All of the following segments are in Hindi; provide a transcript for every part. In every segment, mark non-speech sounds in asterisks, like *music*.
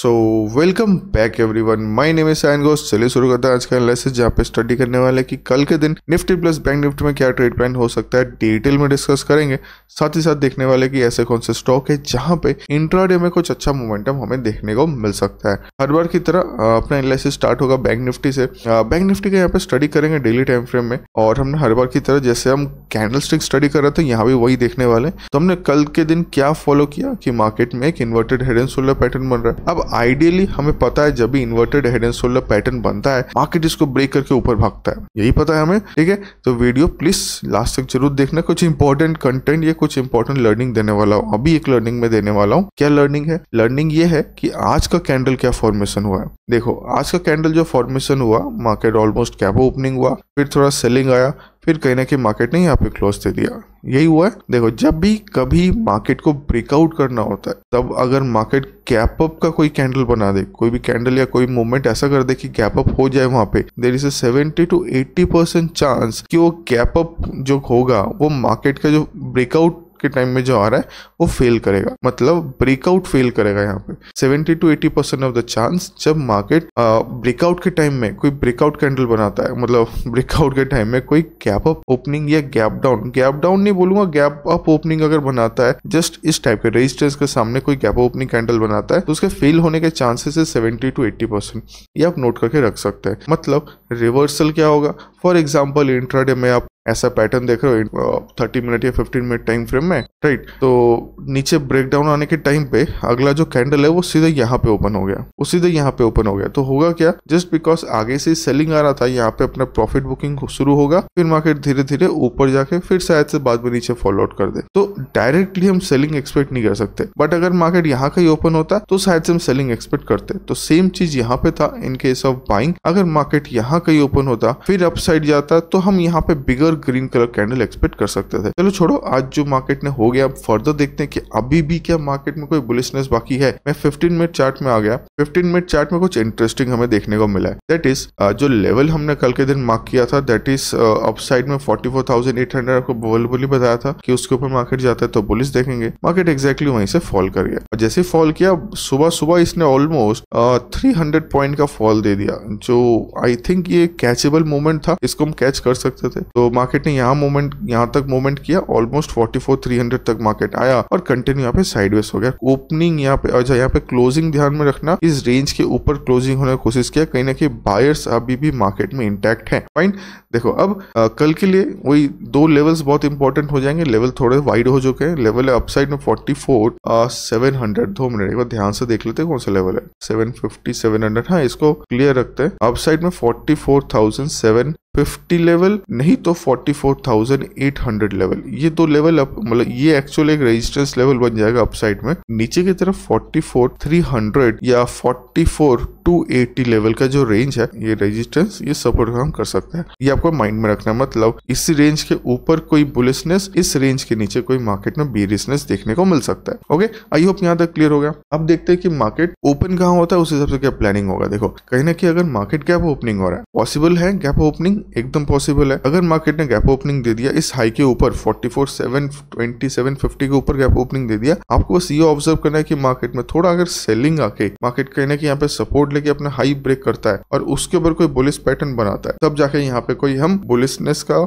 So welcome back everyone my name is sign ghost चलिए शुरू करते हैं आज का लेसन जहाँ पे स्टडी करने वाले कि कल के दिन निफ्टी प्लस बैंक निफ्टी में क्या ट्रेड प्लान हो सकता है डिटेल में डिस्कस करेंगे साथ ही साथ देखने वाले कि ऐसे कौन से स्टॉक है जहाँ पे इंट्राडे में कुछ अच्छा मोमेंटम हमें देखने को मिल सकता है हर बार की तरह अपना एनालिसिस स्टार्ट होगा बैंक निफ्टी से बैंक निफ्टी का यहाँ पे स्टडी करेंगे डेली टाइम फ्रेम में और हमने हर बार की तरह जैसे हम कैंडल स्टिक स्टडी कर रहे थे यहाँ भी वही देखने वाले तो हमने कल के दिन क्या फॉलो किया कि मार्केट में एक inverted head and shoulder pattern बन रहा है अब आइडियल बेसिकली हमें पता है जब भी inverted head and shoulder pattern बनता है मार्केट इसको ब्रेक करके ऊपर भागता है यही पता है हमें ठीक है तो वीडियो प्लीज लास्ट तक जरूर देखना कुछ इंपॉर्टेंट कंटेंट या कुछ इंपॉर्टेंट लर्निंग देने वाला हूँ अभी एक लर्निंग में देने वाला हूँ क्या लर्निंग है लर्निंग ये है कि आज का कैंडल क्या फॉर्मेशन हुआ है देखो आज का कैंडल जो फॉर्मेशन हुआ मार्केट ऑलमोस्ट कैपो ओपनिंग हुआ फिर थोड़ा सेलिंग आया फिर कहीं ना कहीं मार्केट ने यहाँ पे क्लोज दे दिया यही हुआ है देखो जब भी कभी मार्केट को ब्रेकआउट करना होता है तब अगर मार्केट गैप अप का कोई कैंडल बना दे कोई भी कैंडल या कोई मूवमेंट ऐसा कर दे कि गैप अप हो जाए वहां पे there is seventy to eighty percent chance कि वो गैप अप जो होगा वो मार्केट का जो ब्रेकआउट के टाइम में जो आ रहा है वो फेल करेगा मतलब ब्रेकआउट फेल करेगा यहाँ पे 70 to 80 percent of the chance जब मार्केट ब्रेकआउट के टाइम में कोई ब्रेकआउट कैंडल बनाता है मतलब ब्रेकआउट *laughs* के टाइम में कोई गैप अप ओपनिंग या गैप डाउन गैप डाउन नहीं बोलूंगा गैप अप ओपनिंग अगर बनाता है जस्ट इस टाइप के रजिस्टर्स के सामने कोई गैप ओपनिंग कैंडल बनाता है तो उसके फेल होने के चांसेस है सेवेंटी टू एट्टी परसेंट ये आप नोट करके रख सकते हैं मतलब रिवर्सल क्या होगा फॉर एग्जाम्पल इंट्राडे में आप ऐसा पैटर्न देख रहे हो थर्टी मिनट या फिफ्टीन मिनट टाइम फ्रेम में राइट तो नीचे ब्रेकडाउन आने के टाइम पे अगला जो कैंडल है वो सीधे यहाँ पे ओपन हो गया वो सीधे यहाँ पे ओपन हो गया तो होगा क्या जस्ट बिकॉज आगे से सेलिंग आ रहा था यहाँ पे अपना प्रॉफिट बुकिंग शुरू होगा फिर मार्केट धीरे धीरे ऊपर जाके फिर शायद से बाद में नीचे फॉलो आउट कर दे तो डायरेक्टली हम सेलिंग एक्सपेक्ट नहीं कर सकते बट अगर मार्केट यहाँ का ही ओपन होता तो शायद से हम सेलिंग एक्सपेक्ट करते तो सेम चीज यहाँ पे था इन केस ऑफ बाइंग अगर मार्केट यहाँ का ही ओपन होता फिर अपसाइड जाता तो हम यहाँ पे bigger green colour candle expect कर सकते थे चलो छोड़ो आज जो मार्केट ने हो गया फर्दर देखते हैं कि अभी भी क्या मार्केट में कोई बुलिशनेस बाकी है मैं 15 मिनट चार्ट में आ गया 15 मिनट चार्ट में कुछ इंटरेस्टिंग हमें देखने को मिला है दैट इज जो लेवल हमने कल के दिन मार्क किया था दैट इज अपसाइड में फोर्टी आपको बोलबुली बताया था कि उसके ऊपर मार्केट जाता है तो बुलिस देखेंगे मार्केट एक्जैक्टली वहीं से फॉल कर गया जैसे फॉल किया सुबह सुबह इसने ऑलमोस्ट थ्री पॉइंट का फॉल दे दिया जो आई थिंक ये कैचेबल मूवमेंट था इसको हम कैच कर सकते थे तो मार्केट मार्केट ने यहाँ मूवमेंट यहाँ तक मूवमेंट किया almost forty four three hundred तक मार्केट आया और कंटिन्यू यहाँ पे साइडवेस हो गया ओपनिंग यहाँ पे अच्छा यहाँ पे क्लोजिंग ध्यान में रखना इस रेंज के ऊपर क्लोजिंग होने की कोशिश किया कहीं ना कहीं बायर्स अभी भी मार्केट में इंटैक्ट है फाइन देखो अब आ, कल के लिए वही दो लेवल्स बहुत इंपॉर्टेंट हो जाएंगे लेवल थोड़े वाइड हो चुके हैं लेवल है अपसाइड में फोर्टी फोर सेवन हंड्रेड दो मिनट एक बार ध्यान से देख लेते हैं कौन सा लेवल है सेवन फिफ्टी सेवन हंड्रेड हाँ इसको क्लियर रखते हैं अपसाइड में forty four thousand seven fifty level नहीं तो forty four thousand eight hundred level ये दो लेवल अप मतलब ये एक्चुअल एक रेजिस्टेंस लेवल बन जाएगा अपसाइड में नीचे की तरफ फोर्टी फोर थ्री हंड्रेड या फोर्टी फोर 280 लेवल का जो रेंज है ये रेजिस्टेंस ये सपोर्ट काम कर सकते हैं ये आपको माइंड में रखना मतलब इस रेंज के ऊपर कोई बुलिसनेस इस रेंज के नीचे कोई मार्केट में बीरिसनेस देखने को मिल सकता है ओके आई होप यहाँ तक क्लियर हो गया अब देखते हैं कि मार्केट ओपन कहाँ होता है उस हिसाब से क्या प्लानिंग होगा देखो कहीं ना कहीं अगर मार्केट गैप ओपनिंग हो रहा है पॉसिबल है गैप ओपनिंग एकदम पॉसिबल है अगर मार्केट ने गैप ओपनिंग दे दिया इस हाई के ऊपर forty four seven twenty seven fifty के ऊपर गैप ओपनिंग दे दिया आपको बस ये ऑब्जर्व करना है कि मार्केट में थोड़ा अगर सेलिंग आके मार्केट कहीं ना कहीं यहाँ पे सपोर्ट लेके अपना हाई ब्रेक करता है और उसके ऊपर कोई बुलिस पैटर्न बनाता है तब जाके यहाँ पे कोई हम बुलिसनेस का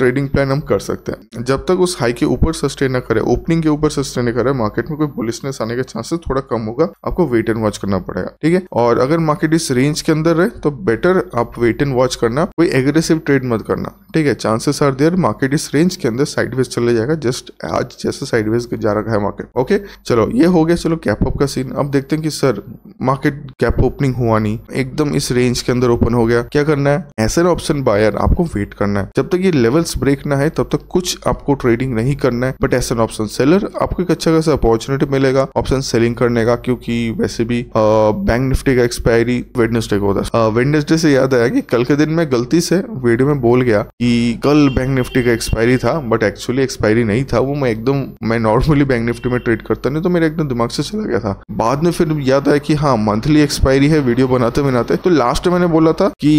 ट्रेडिंग प्लान हम कर सकते हैं जब तक उस हाई के ऊपर सस्टेन न करे ओपनिंग के ऊपर सस्टेन न करे मार्केट में कोई बुलिसनेस आने का चांसेस थोड़ा कम होगा आपको वेट एंड वॉच करना पड़ेगा ठीक है और अगर मार्केट इस रेंज के अंदर रहे तो बेटर आप वेट एंड वॉच करना कोई एग्रेसिव ट्रेड मत करना ठीक है चांसेस आर देयर मार्केट इस रेंज के अंदर साइडवेज चले जाएगा जस्ट आज जैसे साइडवेज जा रहा है मार्केट ओके चलो ये हो गया चलो कैप अप का सीन अब देखते हैं कि sir market gap opening opening हुआ नहीं एकदम इस रेंज के अंदर ओपन हो गया क्या करना है ऐसा ऑप्शन बायर आपको वेट करना है जब तक ये लेवल्स ब्रेक ना है तब तक कुछ आपको ट्रेडिंग नहीं करना है बट ऐसे ऑप्शन सेलर आपको एक अच्छा खासा अपॉर्चुनिटी मिलेगा ऑप्शन सेलिंग करने का क्योंकि वैसे भी बैंक निफ्टी का एक्सपायरी वेडनेसडे को होता है वेडनेसडे से याद आया कि कल के दिन मैं गलती से वीडियो में बोल गया कि कल बैंक निफ्टी का एक्सपायरी था बट एक्चुअली एक्सपायरी नहीं था वो मैं एकदम मैं नॉर्मली बैंक निफ्टी में ट्रेड करता नहीं तो मेरे एकदम दिमाग से चला गया था बाद में फिर याद आया कि हाँ मंथली एक्सपायरी है वीडियो बनाते बनाते तो लास्ट मैंने बोला था कि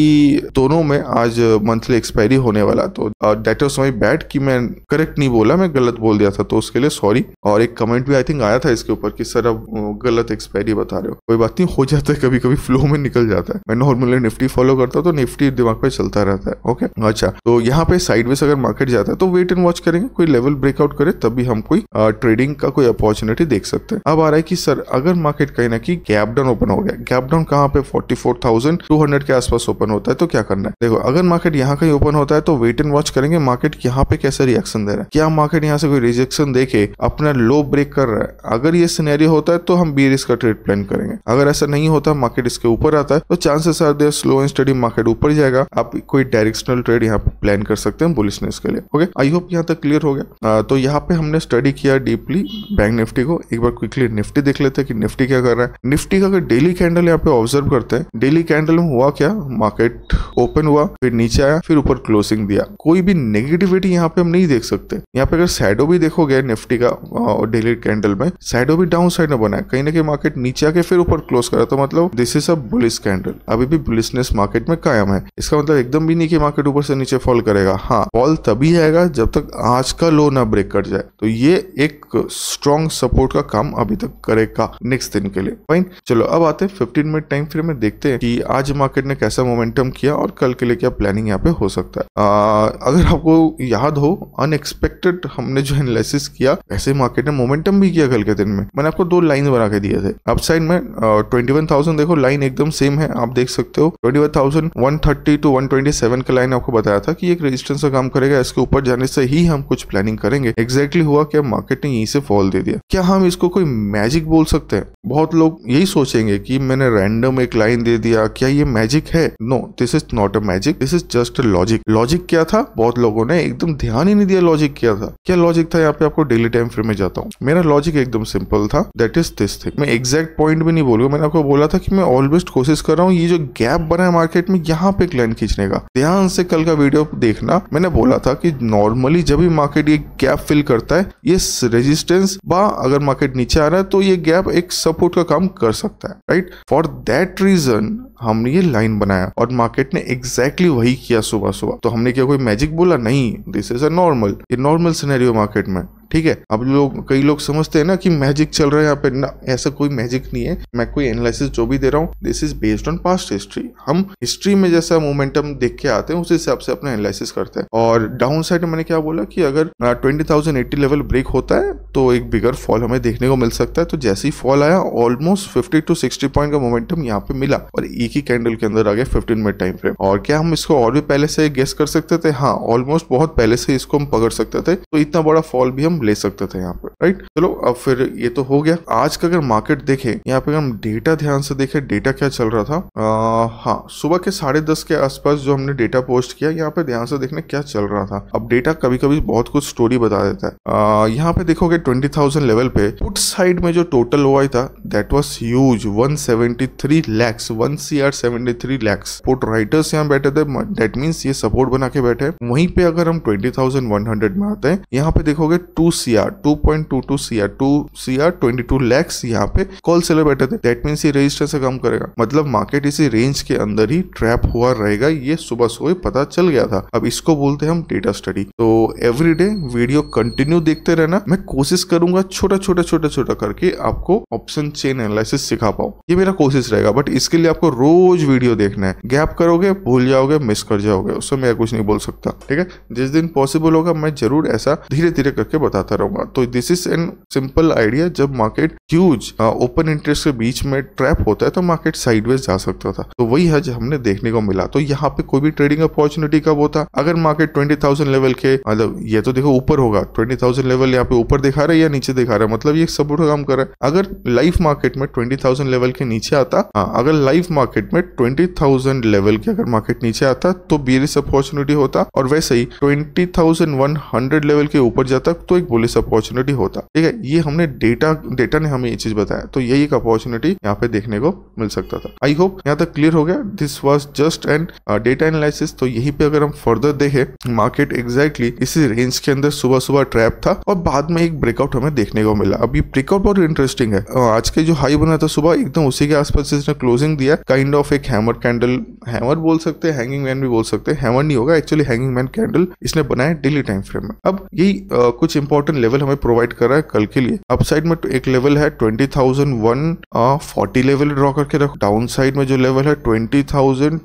दोनों में आज मंथली एक्सपायरी होने वाला तो डेट ऑफ माई बैड कि मैं करेक्ट नहीं बोला मैं गलत बोल दिया था तो उसके लिए सॉरी और एक कमेंट भी आई थिंक आया था इसके ऊपर कि सर अब uh, गलत एक्सपायरी बता रहे हो कोई बात नहीं हो जाता है कभी कभी फ्लो में निकल जाता है मैं नॉर्मली निफ्टी फॉलो करता हूँ तो निफ्टी दिमाग पे चलता रहता है ओके अच्छा तो यहाँ पे साइडवेज अगर मार्केट जाता है तो वेट एंड वॉच करेंगे कोई लेवल ब्रेकआउट करे तभी हम कोई ट्रेडिंग uh, का कोई अपॉर्चुनिटी देख सकते हैं अब आ रहा है कि सर अगर मार्केट कहीं ना कि गैप डाउन ओपन हो गया गैप डाउन मिनिमम कहाँ पे 44,200 के आसपास ओपन होता है तो क्या करना है देखो अगर मार्केट यहाँ कहीं ओपन होता है तो वेट एंड वॉच करेंगे मार्केट यहाँ पे कैसे रिएक्शन दे रहा है क्या मार्केट यहाँ से कोई रिजेक्शन देखे अपना लो ब्रेक कर रहा है अगर ये सीनेरियो होता है तो हम बी रिस्क का ट्रेड प्लान करेंगे अगर ऐसा नहीं होता मार्केट इसके ऊपर आता है तो chances are there slow and steady market ऊपर जाएगा आप कोई डायरेक्शनल ट्रेड यहाँ प्लान कर सकते हैं बुलिशनेस के लिए ओके आई होप यहाँ तक क्लियर हो गया तो यहाँ पे हमने स्टडी किया डीपली बैंक निफ्टी को एक बार क्विकली निफ्टी देख लेते हैं कि निफ्टी क्या कर रहा है निफ्टी का अगर डेली कैंडल यहाँ पे थोड़ा ऑब्जर्व करते हैं डेली कैंडल में हुआ क्या मार्केट ओपन हुआ फिर नीचे आया फिर ऊपर क्लोजिंग दिया कोई भी नेगेटिविटी यहाँ पे हम नहीं देख सकते यहाँ पे अगर सैडो भी देखोगे निफ्टी का डेली कैंडल में सैडो भी डाउन साइड में बना है कहीं ना कहीं मार्केट नीचे आके फिर ऊपर क्लोज करा तो मतलब this is a bullish candle अभी भी बुलिसनेस मार्केट में कायम है इसका मतलब एकदम भी नहीं की मार्केट ऊपर से नीचे फॉल करेगा हाँ फॉल तभी आएगा जब तक आज का लो ना ब्रेक कर जाए तो ये एक स्ट्रॉन्ग सपोर्ट का काम अभी तक करेगा नेक्स्ट दिन के लिए फाइन चलो अब आते हैं fifteen minute minute time frame में देखते हैं कि आज मार्केट ने कैसा मोमेंटम किया और कल के लिए क्या प्लानिंग यहाँ पे हो सकता है आ, अगर आपको याद हो अनएक्सपेक्टेड हमने जो एनालिसिस किया ऐसे मार्केट ने मोमेंटम भी किया कल के दिन में मैंने आपको दो लाइन बना के दिए थे अपसाइड में ट्वेंटी देखो लाइन एकदम सेम है आप देख सकते हो ट्वेंटी टू वन का लाइन आपको बताया था कि एक रेजिस्टेंस का काम करेगा इसके ऊपर जाने से ही हम कुछ प्लानिंग करेंगे एग्जैक्टली exactly हुआ क्या मार्केट ने यहीं से फॉल दे दिया क्या हम इसको कोई मैजिक बोल सकते हैं बहुत लोग यही सोचेंगे कि मैंने रैंड रैंडम एक लाइन दे दिया क्या ये मैजिक है no this is not a magic this is just logic logic क्या था बहुत लोगों ने एकदम ध्यान ही नहीं दिया लॉजिक क्या था क्या लॉजिक था यहाँ पे आपको डेली टाइम फ्रेम में जाता हूँ मेरा लॉजिक एकदम सिंपल था दैट इज दिस थिंग मैं एग्जैक्ट पॉइंट भी नहीं बोलूंगा मैंने आपको बोला था कि मैं ऑलवेस्ट कोशिश कर रहा हूँ ये जो गैप बना है मार्केट में यहाँ पे एक लाइन खींचने का ध्यान से कल का वीडियो देखना मैंने बोला था कि नॉर्मली जब भी मार्केट ये गैप फिल करता है ये रेजिस्टेंस बा अगर मार्केट नीचे आ रहा है तो ये गैप एक सपोर्ट का काम कर सकता है राइट फॉर दैट रीजन हमने ये लाइन बनाया और मार्केट ने एग्जैक्टली exactly वही किया सुबह सुबह तो हमने क्या कोई मैजिक बोला नहीं दिस इज अ नॉर्मल ये नॉर्मल सिनेरियो मार्केट में ठीक है अब लोग कई लोग समझते हैं ना कि मैजिक चल रहा है यहाँ पे ना ऐसा कोई मैजिक नहीं है मैं कोई एनालिसिस जो भी दे रहा हूँ this is based on past history हम हिस्ट्री में जैसा मोमेंटम देख के आते हैं उस हिसाब से अपना एनालिसिस करते हैं और डाउन साइड मैंने क्या बोला कि अगर twenty thousand eighty level break होता है तो एक बिगर फॉल हमें देखने को मिल सकता है तो जैसे ही फॉल आया almost fifty to sixty point का मोमेंटम यहाँ पे मिला और एक ही कैंडल के अंदर आ गया फिफ्टीन मिनट टाइम फ्रेम और क्या हम इसको और भी पहले से गेस कर सकते थे हाँ ऑलमोस्ट बहुत पहले से इसको हम पकड़ सकते थे तो इतना बड़ा फॉल भी हम ले सकते थे यहाँ पर राइट चलो अब फिर ये तो हो गया आज का अगर मार्केट देखे यहाँ पे हम डेटा ध्यान से देखे डेटा क्या चल रहा था हाँ सुबह के साढ़े दस के आसपास जो हमने डेटा पोस्ट किया यहाँ पे ध्यान से देखने क्या चल रहा था अब डेटा कभी कभी बहुत कुछ स्टोरी बता देता है यहाँ पे देखोगे ट्वेंटी थाउजेंड लेवल पे पुट साइड में जो टोटल हुआ था that was huge one seventy three lakhs one C R seventy three lakhs put writers यहाँ बैठे थे दैट मीन्स ये सपोर्ट बना के बैठे वहीं पे अगर हम ट्वेंटी थाउजेंड वन हंड्रेड में आते हैं यहाँ पे देखोगे two CR R two point two two C two C R twenty two lakhs यहाँ पे कॉल सेलर बैठे थे दैट मीन ये रजिस्टर से कम करेगा मतलब मार्केट इसी रेंज के अंदर ही ट्रैप हुआ रहेगा ये सुबह सुबह पता चल गया था अब इसको बोलते हैं हम डेटा स्टडी तो एवरी डे वीडियो कंटिन्यू देखते रहना मैं कोशिश करूंगा छोटा छोटा छोटा छोटा करके आपको ऑप्शन चेन एनालिसिस सिखा पाऊ ये मेरा कोशिश रहेगा बट इसके लिए आपको रोज वीडियो देखना है गैप करोगे भूल जाओगे मिस कर जाओगे उससे मैं कुछ नहीं बोल सकता ठीक है जिस दिन पॉसिबल होगा मैं जरूर ऐसा धीरे धीरे करके बता बताता रहूंगा तो this is an simple idea जब मार्केट ह्यूज ओपन इंटरेस्ट के बीच में ट्रैप होता है तो मार्केट साइडवेज जा सकता था तो वही हज हमने देखने को मिला तो यहाँ पे कोई भी ट्रेडिंग अपॉर्चुनिटी कब होता अगर मार्केट ट्वेंटी थाउजेंड लेवल के मतलब ये तो देखो ऊपर होगा ट्वेंटी थाउजेंड लेवल यहाँ पे ऊपर दिखा रहा है या नीचे दिखा रहा है मतलब ये सब का काम कर रहा है अगर लाइफ मार्केट में ट्वेंटी थाउजेंड लेवल के नीचे आता हाँ अगर लाइफ मार्केट में ट्वेंटी थाउजेंड लेवल के अगर मार्केट नीचे आता तो बीरिस अपॉर्चुनिटी होता और वैसे ही twenty thousand one hundred level के ऊपर जाता तो एक बुलिस अपॉर्चुनिटी होता ठीक है ये हमने डेटा डेटा ने हमें ये चीज बताया तो यही एक अपॉर्चुनिटी यहाँ पे देखने को मिल सकता था आई होप यहाँ तक क्लियर हो गया this was just and data analysis तो यही पे अगर हम फर्दर देखें मार्केट एग्जैक्टली इसी रेंज के अंदर सुबह सुबह ट्रैप था और बाद में एक ब्रेकआउट हमें देखने को मिला अभी ब्रेकआउट बहुत इंटरेस्टिंग है आज के जो हाई बना था सुबह एकदम उसी के आसपास इसने क्लोजिंग दिया काइंड ऑफ एक हैमर कैंडल हैमर बोल सकते हैं हैंगिंग मैन भी बोल सकते हैं हैमर नहीं होगा एक्चुअली हैंगिंग मैन कैंडल इसने बनाया डेली टाइम फ्रेम में अब यही uh, कुछ इंपॉर्टेंट इंपॉर्टेंट लेवल हमें प्रोवाइड कर रहा है कल के लिए अपसाइड में तो एक लेवल है twenty thousand one forty level draw करके रखो डाउन साइड में जो लेवल है ट्वेंटी थाउजेंड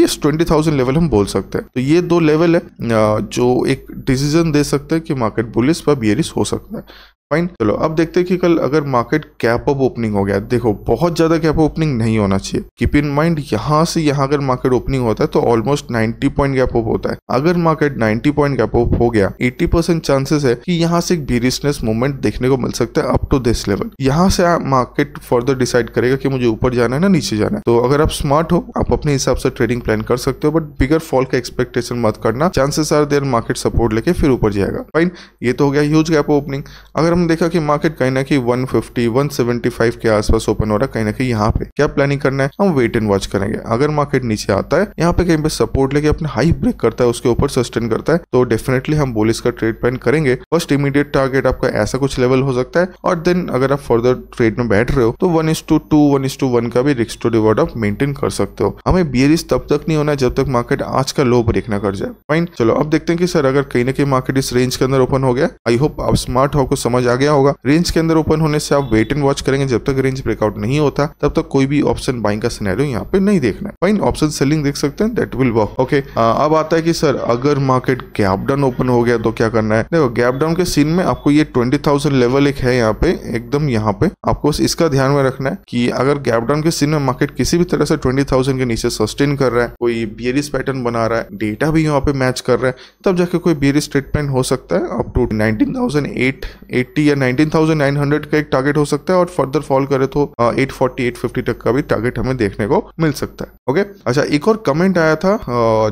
ये ट्वेंटी थाउजेंड लेवल हम बोल सकते हैं तो ये दो लेवल है uh, जो एक डिसीजन दे सकते हैं कि मार्केट बुलिस पर बियरिस हो सकता है फाइन चलो अब देखते हैं कि कल अगर मार्केट कैप अप ओपनिंग हो गया देखो बहुत ज्यादा कैप ओपनिंग नहीं होना चाहिए कीप इन माइंड यहाँ से यहाँ अगर मार्केट ओपनिंग होता है तो ऑलमोस्ट 90 पॉइंट गैप अप होता है अगर मार्केट 90 पॉइंट गैप अप हो गया 80 परसेंट चांसेस है कि यहाँ से एक बीरिसनेस मूवमेंट देखने को मिल सकता है अप टू दिस लेवल यहाँ से मार्केट फर्दर डिसाइड करेगा कि मुझे ऊपर जाना है ना नीचे जाना है तो अगर आप स्मार्ट हो आप अपने हिसाब से ट्रेडिंग प्लान कर सकते हो बट बिगर फॉल का एक्सपेक्टेशन मत करना chances are there market support लेके फिर ऊपर जाएगा फाइन ये तो हो गया ह्यूज गैप ओपनिंग अगर हम देखा कि मार्केट कहीं ना कहीं 150 175 के आसपास ओपन हो रहा है कहीं ना कहीं यहाँ पे क्या प्लानिंग करना है हम वेट एंड वॉच करेंगे अगर मार्केट नीचे आता है यहाँ पे कहीं पे सपोर्ट लेके अपने हाई ब्रेक करता है उसके ऊपर सस्टेन करता है तो डेफिनेटली हम बोलिस का ट्रेड प्लान करेंगे फर्स्ट इमीडिएट टारगेट आपका ऐसा कुछ लेवल हो सकता है और देन अगर आप फर्दर ट्रेड में बैठ रहे हो तो one is to two one is to one का भी रिस्क टू रिवॉर्ड आप मेंटेन कर सकते हो हमें बियरिस तब तक नहीं होना जब तक मार्केट आज का लो ब्रेक ना कर जाए फाइन चलो अब देखते हैं कि सर अगर कहीं ना कहीं मार्केट इस रेंज के अंदर ओपन हो गया आई होप आप स्मार्ट हो को समझ समझ आ गया होगा रेंज के अंदर ओपन होने से आप वेट एंड वॉच करेंगे जब तक रेंज ब्रेकआउट नहीं होता तब तक कोई भी ऑप्शन बाइंग का सिनेरियो यहाँ पे नहीं देखना है फाइन ऑप्शन सेलिंग देख सकते हैं दैट विल वर्क ओके अब आता है कि सर अगर मार्केट गैप डाउन ओपन हो गया तो क्या करना है देखो गैप डाउन के सीन में आपको ये ट्वेंटी थाउजेंड लेवल एक है यहाँ पे एकदम यहाँ पे आपको इसका ध्यान में रखना है कि अगर गैप डाउन के सीन में मार्केट किसी भी तरह से ट्वेंटी थाउजेंड के नीचे सस्टेन कर रहा है कोई बियरिस पैटर्न बना रहा है डेटा भी यहाँ पे मैच कर रहा है तब जाके कोई बियरिस ट्रीटमेंट हो सकता है up to nineteen thousand eight eight eighty या नाइनटीन थाउजेंड नाइन हंड्रेड का एक टारगेट हो सकता है और फर्दर फॉल करे तो एट फोर्टी एट फिफ्टी तक का भी टारगेट हमें देखने को मिल सकता है ओके अच्छा एक और कमेंट आया था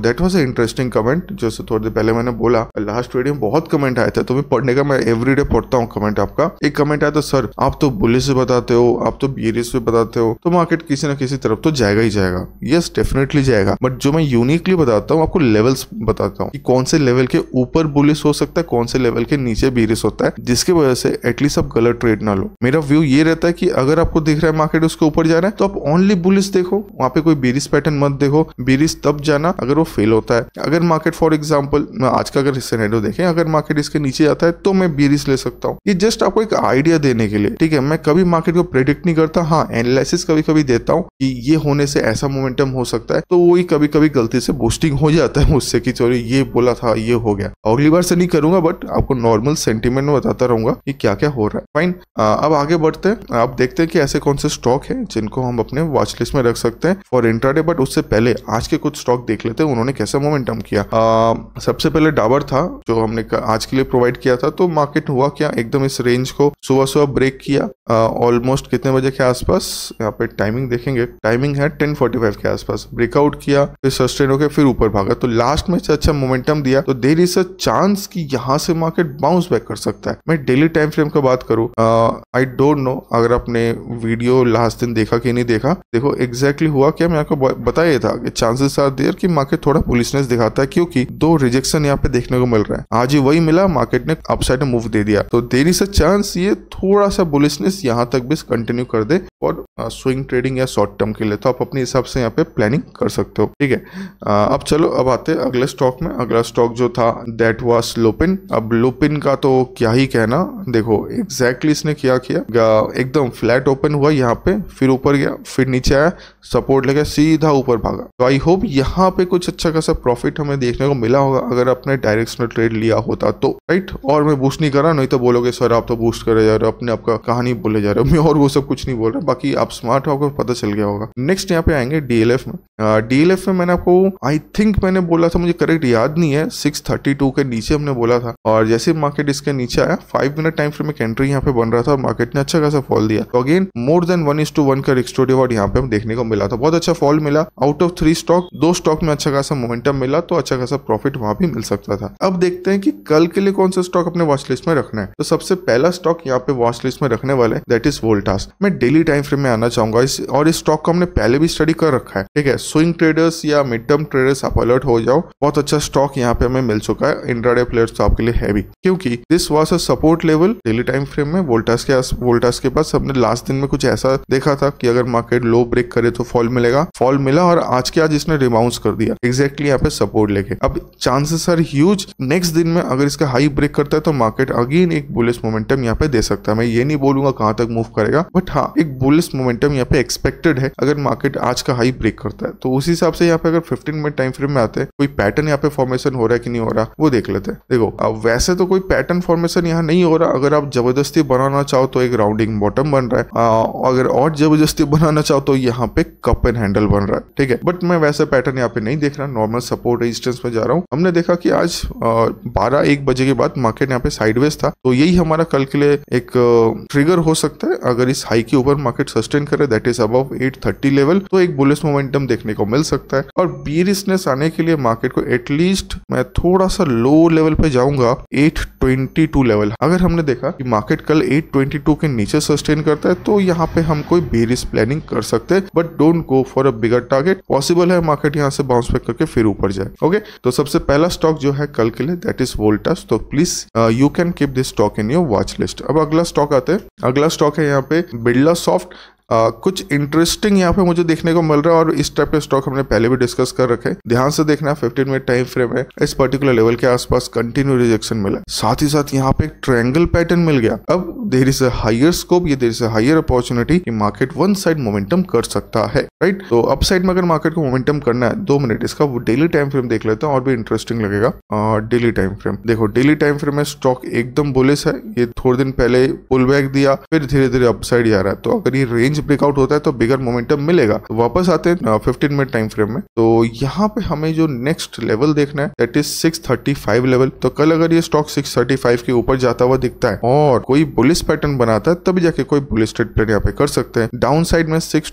that was a interesting comment जैसे थोड़ी देर पहले मैंने बोला लास्ट वीडियो में बहुत कमेंट आया था तो मैं पढ़ने का मैं एवरीडे पढ़ता हूँ कमेंट आपका एक कमेंट आया था सर आप तो बुलिस से बताते हो आप तो बी से बताते हो तो मार्केट किसी ना किसी तरफ तो जाएगा ही जाएगा यस डेफिनेटली जाएगा बट जो मैं यूनिकली बताता हूँ आपको लेवल्स बताता हूँ कि कौन से लेवल के ऊपर बुलिस हो सकता है कौन से लेवल के नीचे बीरिस होता है जिसके वजह तरह से एटलीस्ट आप गलत ट्रेड ना लो मेरा व्यू ये रहता है कि अगर आपको दिख रहा है मार्केट उसके ऊपर जा रहा है तो आप ओनली बुलिस देखो वहां पे कोई बेरिस पैटर्न मत देखो बेरिस तब जाना अगर वो फेल होता है अगर मार्केट फॉर एग्जाम्पल आज का अगर सिनेडो देखें अगर मार्केट इसके नीचे आता है तो मैं बेरिस ले सकता हूँ ये जस्ट आपको एक आइडिया देने के लिए ठीक है मैं कभी मार्केट को प्रेडिक्ट नहीं करता हाँ एनालिसिस कभी कभी देता हूँ कि ये होने से ऐसा मोमेंटम हो सकता है तो वही कभी कभी गलती से बूस्टिंग हो जाता है मुझसे कि चलो ये बोला था ये हो गया अगली बार से नहीं करूंगा बट आपको नॉर्मल सेंटिमेंट बताता रहूंगा कि क्या क्या हो रहा है फाइन अब आगे बढ़ते हैं आप देखते हैं कि ऐसे कौन से स्टॉक हैं जिनको हम अपने वॉच लिस्ट में रख सकते हैं फॉर इंट्राडे बट उससे पहले आज के कुछ स्टॉक देख लेते हैं उन्होंने कैसे मोमेंटम किया आ, सबसे पहले डाबर था जो हमने आज के लिए प्रोवाइड किया था तो मार्केट हुआ क्या एकदम इस रेंज को सुबह सुबह ब्रेक किया ऑलमोस्ट कितने बजे के आसपास यहाँ पे टाइमिंग देखेंगे टाइमिंग है टेन के आसपास ब्रेकआउट किया फिर सस्टेन होकर फिर ऊपर भागा तो लास्ट में अच्छा मोमेंटम दिया तो देर इज अ चांस कि यहाँ से मार्केट बाउंस बैक कर सकता है मैं डेली टाइम फ्रेम का बात करूँ आई डोंट नो अगर आपने वीडियो लास्ट दिन देखा कि नहीं देखा देखो एग्जैक्टली exactly हुआ क्या मैं आपको बताया था कि चांसेस आर देयर कि मार्केट थोड़ा पुलिसनेस दिखाता है क्योंकि दो रिजेक्शन यहाँ पे देखने को मिल रहा है आज ही वही मिला मार्केट ने अपसाइड में मूव दे दिया तो देर इज अ चांस ये थोड़ा सा पुलिसनेस यहाँ तक भी कंटिन्यू कर दे और स्विंग uh, ट्रेडिंग या शॉर्ट टर्म के लिए तो आप अपने हिसाब से यहाँ पे प्लानिंग कर सकते हो ठीक है uh, अब चलो अब आते हैं अगले स्टॉक में अगला स्टॉक जो था दैट वॉज लोपिन अब लोपिन का तो क्या ही कहना देखो एग्जैक्टली exactly इसने क्या किया एकदम फ्लैट ओपन हुआ यहाँ पे फिर ऊपर गया फिर नीचे आया सपोर्ट लेके सीधा ऊपर भागा तो आई होप यहाँ पे कुछ अच्छा खासा प्रॉफिट हमें देखने को मिला होगा अगर आपने डायरेक्शनल ट्रेड लिया होता तो राइट और मैं बूस्ट नहीं करा नहीं तो बोलोगे सर आप तो बूस्ट करे जा रहे हो अपने आपका कहानी बोले जा रहे हो *laughs* मैं और वो सब कुछ नहीं बोल रहा बाकी आप स्मार्ट हो पता चल गया होगा नेक्स्ट यहाँ पे आएंगे डीएलएफ में डीएलएफ में मैंने आपको आई थिंक मैंने बोला था मुझे करेक्ट याद नहीं है सिक्स के नीचे हमने बोला था और जैसे मार्केट इसके नीचे आया फाइव मिनट टाइम फ्रेम एक एंट्री यहाँ पे बन रहा था और मार्केट ने अच्छा खासा फॉल दिया तो again more than one is to one का रिक्सटोड अवार्ड यहाँ पे हम देखने को मिला था बहुत अच्छा फॉल मिला आउट ऑफ थ्री स्टॉक दो स्टॉक में अच्छा खासा मोमेंटम मिला तो अच्छा खासा प्रॉफिट वहां भी मिल सकता था अब देखते हैं कि कल के लिए कौन सा स्टॉक अपने वॉचलिस्ट में रखना है तो सबसे पहला स्टॉक यहाँ पे वॉचलिस्ट में रखने वाले दैट इज वोल्टास मैं डेली टाइम फ्रेम में आना चाहूंगा इस और इस स्टॉक को हमने पहले भी स्टडी कर रखा है ठीक है स्विंग ट्रेडर्स या मिड टर्म ट्रेडर्स आप अलर्ट हो जाओ बहुत अच्छा स्टॉक यहाँ पे हमें मिल चुका है इंड्राडे प्लेयर्स तो आपके लिए हैवी क्योंकि this was a support level level daily time frame में वोल्टास के वोल्टास के पास हमने लास्ट दिन में कुछ ऐसा देखा था कि अगर मार्केट लो ब्रेक करे तो फॉल मिलेगा फॉल मिला और आज के आज इसने रिबाउंस कर दिया एग्जैक्टली यहाँ पे सपोर्ट लेके अब चांसेस आर ह्यूज नेक्स्ट दिन में अगर इसका हाई ब्रेक करता है तो मार्केट अगेन एक बुलिस मोमेंटम यहाँ पे दे सकता है मैं ये नहीं बोलूंगा कहाँ तक मूव करेगा बट हाँ एक बुलिस मोमेंटम यहाँ पे एक्सपेक्टेड है अगर मार्केट आज का हाई ब्रेक करता है तो उस हिसाब से यहाँ पे अगर फिफ्टीन मिनट टाइम फ्रेम में आते हैं कोई पैटर्न यहाँ पे फॉर्मेशन हो रहा है कि नहीं हो रहा वो देख लेते हैं देखो अब वैसे तो कोई पैटर्न फॉर्मेशन यहाँ नहीं हो रहा रहा अगर आप जबरदस्ती बनाना चाहो तो एक राउंडिंग बॉटम बन रहा है आ, अगर और जबरदस्ती बनाना चाहो तो यहाँ पे कप एंड हैंडल बन रहा है ठीक है बट मैं वैसे पैटर्न यहाँ पे नहीं देख रहा नॉर्मल सपोर्ट रेजिस्टेंस में जा रहा हूँ हमने देखा कि आज बारह एक बजे के बाद मार्केट यहाँ पे साइडवेज था तो यही हमारा कल के लिए एक ट्रिगर हो सकता है अगर इस हाई के ऊपर मार्केट सस्टेन करे दैट इज अब एट थर्टी लेवल तो एक बुलिस मोमेंटम देखने को मिल सकता है और बीरिसनेस आने के लिए मार्केट को एटलीस्ट मैं थोड़ा सा लो लेवल पे जाऊंगा एट ट्वेंटी टू लेवल अगर हम हमने देखा कि मार्केट कल 822 के नीचे सस्टेन करता है तो यहाँ पे हम कोई बेरिस प्लानिंग कर सकते हैं but don't go for a bigger target possible है मार्केट यहाँ से बाउंस बैक करके फिर ऊपर जाए ओके तो सबसे पहला स्टॉक जो है कल के लिए दैट इज वोल्टास तो please you can keep this stock in your watch list अब अगला स्टॉक आते हैं अगला स्टॉक है यहाँ पे बिरला सॉफ्ट आ, कुछ इंटरेस्टिंग यहाँ पे मुझे देखने को मिल रहा है और इस टाइप के स्टॉक हमने पहले भी डिस्कस कर रखे ध्यान से देखना 15 मिनट टाइम फ्रेम है इस पर्टिकुलर लेवल के आसपास कंटिन्यू रिजेक्शन मिला साथ ही साथ यहाँ पे एक ट्रायंगल पैटर्न मिल गया अब देर इज हायर स्कोप ये देर इज हायर अपॉर्चुनिटी की मार्केट वन साइड मोमेंटम कर सकता है राइट तो अप साइड में अगर मार्केट को मोमेंटम करना है दो मिनट इसका वो डेली टाइम फ्रेम देख लेते हैं और भी इंटरेस्टिंग लगेगा डेली टाइम फ्रेम देखो डेली टाइम फ्रेम में स्टॉक एकदम बुलिस है ये थोड़े दिन पहले पुल बैक दिया फिर धीरे धीरे अपसाइड जा रहा है तो अगर ये रेंज रेंज ब्रेकआउट होता है तो बिगर मोमेंटम मिलेगा वापस आते हैं फिफ्टीन मिनट टाइम फ्रेम में तो यहाँ पे हमें जो नेक्स्ट लेवल देखना है दैट इज सिक्स लेवल तो कल अगर ये स्टॉक सिक्स के ऊपर जाता हुआ दिखता है और कोई बुलिस पैटर्न बनाता है तभी जाके कोई बुलिस ट्रेड प्लान यहाँ पे कर सकते हैं डाउन साइड में सिक्स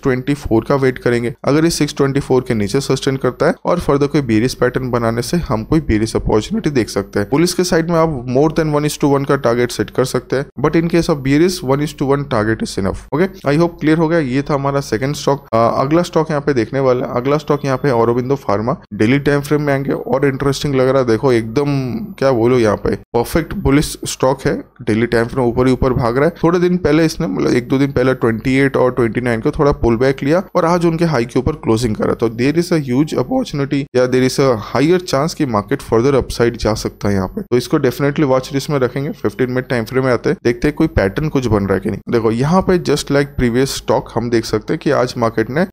का वेट करेंगे अगर ये सिक्स के नीचे सस्टेन करता है और फर्दर कोई बीरिस पैटर्न बनाने से हम कोई बीरिस अपॉर्चुनिटी देख सकते हैं पुलिस के साइड में आप more than one is to one का टारगेट सेट कर सकते हैं but in case of bearish one is to one target is enough okay I hope clear clear हो गया ये था हमारा सेकंड स्टॉक अगला स्टॉक यहाँ पे देखने वाला है अगला स्टॉक यहाँ पे Aurobindo pharma daily time frame में आएंगे और इंटरेस्टिंग लग रहा है देखो एकदम क्या बोलो यहाँ पे परफेक्ट बुलिस स्टॉक है डेली टाइम फ्रेम ऊपर ही ऊपर भाग रहा है थोड़े दिन पहले इसने मतलब एक दो दिन पहले ट्वेंटी और ट्वेंटी को थोड़ा पुल बैक लिया और आज उनके हाई के ऊपर क्लोजिंग करा तो देर इज अज अपॉर्चुनिटी या देर इज अर चांस की मार्केट फर्दर अपसाइड जा सकता है यहाँ पे तो इसको डेफिनेटली वॉच लिस्ट में रखेंगे फिफ्टीन मिनट टाइम फ्रेम में आते हैं देखते हैं कोई पैटर्न कुछ बन रहा है कि नहीं देखो यहाँ पे जस्ट लाइक प्रीवियस स्टॉक हम देख सकते हैं कि आज मार्केट ने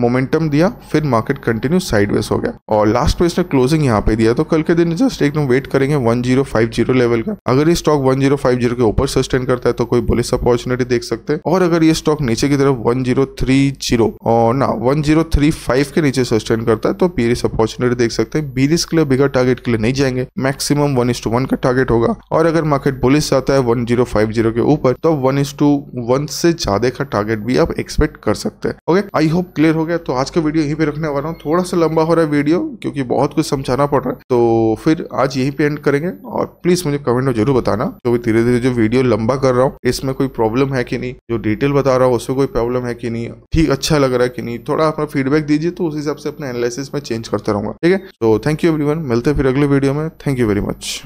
मोमेंटम दिया फिर मार्केट कंटिन्यू साइडवेज हो गया और लास्ट में इसने क्लोजिंग यहाँ पे दिया तो कल के दिन जस्ट एकदम वेट करेंगे 1050 लेवल का अगर ये स्टॉक 1050 के ऊपर सस्टेन करता है तो कोई बुलिस अपॉर्चुनिटी देख सकते हैं और अगर ये स्टॉक नीचे की तरफ 1030 और ना 1035 के नीचे सस्टेन करता है तो बीरिस अपॉर्चुनिटी देख सकते हैं बीरिस के लिए बिगर टारगेट के लिए नहीं जाएंगे मैक्सिमम वन इस का टारगेट होगा और अगर मार्केट बुलिस जाता है वन के ऊपर तो वन टू वन से ज्यादा का टारगेट टारगेट भी आप एक्सपेक्ट कर सकते हैं ओके आई होप क्लियर हो गया तो आज का वीडियो यहीं पे रखने वाला हूँ थोड़ा सा लंबा हो रहा है वीडियो क्योंकि बहुत कुछ समझाना पड़ रहा है तो फिर आज यहीं पे एंड करेंगे और प्लीज मुझे कमेंट में जरूर बताना जो भी धीरे धीरे जो वीडियो लंबा कर रहा हूँ इसमें कोई प्रॉब्लम है कि नहीं जो डिटेल बता रहा हूँ उसमें कोई प्रॉब्लम है कि नहीं ठीक अच्छा लग रहा है कि नहीं थोड़ा अपना फीडबैक दीजिए तो उस हिसाब से अपने एनालिसिस में चेंज करता रहूंगा ठीक है तो थैंक यू एवरीवन मिलते हैं फिर अगले वीडियो में थैंक यू वेरी मच